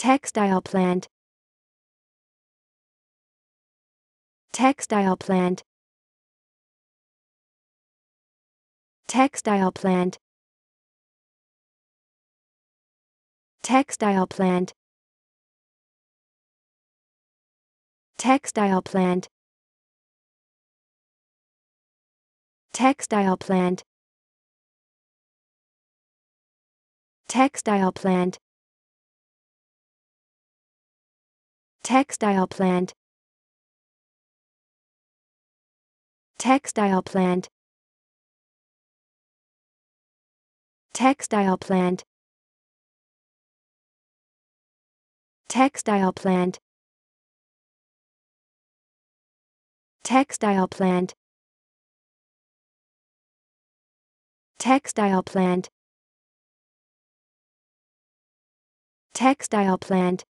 Textile plant Textile plant Textile plant Textile plant Textile plant Textile plant Textile plant Textile plant Textile plant Textile plant Textile plant Textile plant Textile plant Textile plant